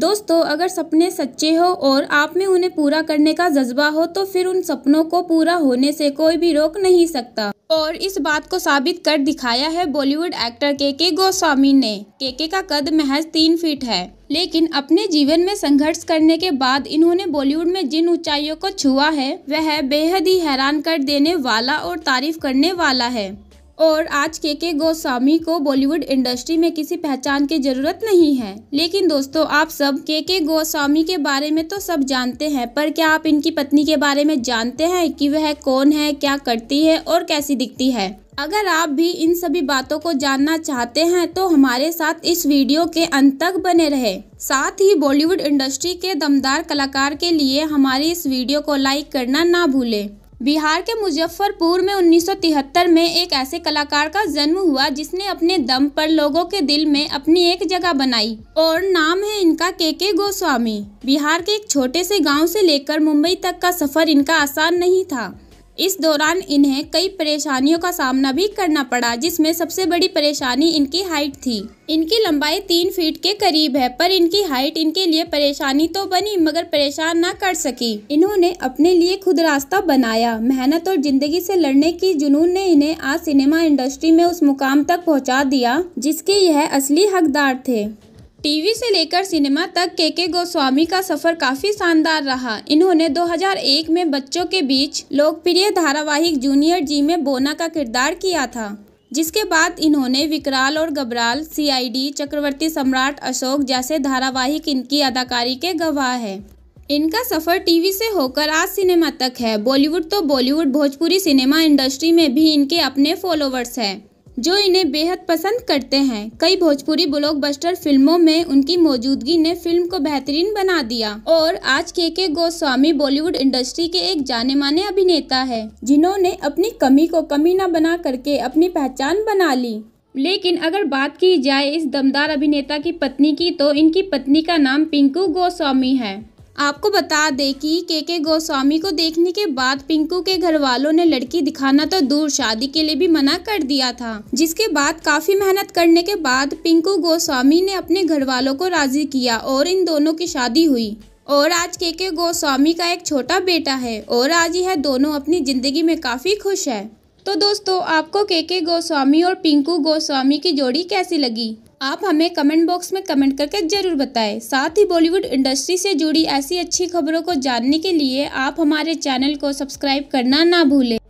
दोस्तों अगर सपने सच्चे हो और आप में उन्हें पूरा करने का जज्बा हो तो फिर उन सपनों को पूरा होने से कोई भी रोक नहीं सकता और इस बात को साबित कर दिखाया है बॉलीवुड एक्टर के के गोस्वामी ने के के का कद महज तीन फीट है लेकिन अपने जीवन में संघर्ष करने के बाद इन्होंने बॉलीवुड में जिन ऊंचाइयों को छुआ है वह बेहद ही हैरान कर देने वाला और तारीफ करने वाला है और आज के के गोस्वामी को बॉलीवुड इंडस्ट्री में किसी पहचान की जरूरत नहीं है लेकिन दोस्तों आप सब के के गोस्वामी के बारे में तो सब जानते हैं पर क्या आप इनकी पत्नी के बारे में जानते हैं कि वह कौन है क्या करती है और कैसी दिखती है अगर आप भी इन सभी बातों को जानना चाहते हैं तो हमारे साथ इस वीडियो के अंत तक बने रहे साथ ही बॉलीवुड इंडस्ट्री के दमदार कलाकार के लिए हमारी इस वीडियो को लाइक करना ना भूले बिहार के मुजफ्फरपुर में 1973 में एक ऐसे कलाकार का जन्म हुआ जिसने अपने दम पर लोगों के दिल में अपनी एक जगह बनाई और नाम है इनका के के गोस्वामी बिहार के एक छोटे से गांव से लेकर मुंबई तक का सफर इनका आसान नहीं था इस दौरान इन्हें कई परेशानियों का सामना भी करना पड़ा जिसमें सबसे बड़ी परेशानी इनकी हाइट थी इनकी लंबाई तीन फीट के करीब है पर इनकी हाइट इनके लिए परेशानी तो बनी मगर परेशान ना कर सकी इन्होंने अपने लिए खुद रास्ता बनाया मेहनत और जिंदगी से लड़ने की जुनून ने इन्हें आज सिनेमा इंडस्ट्री में उस मुकाम तक पहुँचा दिया जिसके यह असली हकदार थे टीवी से लेकर सिनेमा तक के के गोस्वामी का सफर काफी शानदार रहा इन्होंने 2001 में बच्चों के बीच लोकप्रिय धारावाहिक जूनियर जी में बोना का किरदार किया था जिसके बाद इन्होंने विकराल और गबराल सीआईडी चक्रवर्ती सम्राट अशोक जैसे धारावाहिक इनकी अदाकारी के गवाह है इनका सफ़र टीवी से होकर आज सिनेमा तक है बॉलीवुड तो बॉलीवुड भोजपुरी सिनेमा इंडस्ट्री में भी इनके अपने फॉलोवर्स हैं जो इन्हें बेहद पसंद करते हैं कई भोजपुरी ब्लॉकबस्टर फिल्मों में उनकी मौजूदगी ने फिल्म को बेहतरीन बना दिया और आज के के गोस्वामी बॉलीवुड इंडस्ट्री के एक जाने माने अभिनेता है जिन्होंने अपनी कमी को कमी न बना करके अपनी पहचान बना ली लेकिन अगर बात की जाए इस दमदार अभिनेता की पत्नी की तो इनकी पत्नी का नाम पिंकू गोस्वामी है आपको बता दें कि के के गोस्वामी को देखने के बाद पिंकू के घर वालों ने लड़की दिखाना तो दूर शादी के लिए भी मना कर दिया था जिसके बाद काफी मेहनत करने के बाद पिंकू गोस्वामी ने अपने घर वालों को राजी किया और इन दोनों की शादी हुई और आज के के गोस्वामी का एक छोटा बेटा है और आज यह दोनों अपनी जिंदगी में काफी खुश है तो दोस्तों आपको के के गोस्वामी और पिंकू गोस्वामी की जोड़ी कैसी लगी आप हमें कमेंट बॉक्स में कमेंट करके जरूर बताएं साथ ही बॉलीवुड इंडस्ट्री से जुड़ी ऐसी अच्छी खबरों को जानने के लिए आप हमारे चैनल को सब्सक्राइब करना ना भूलें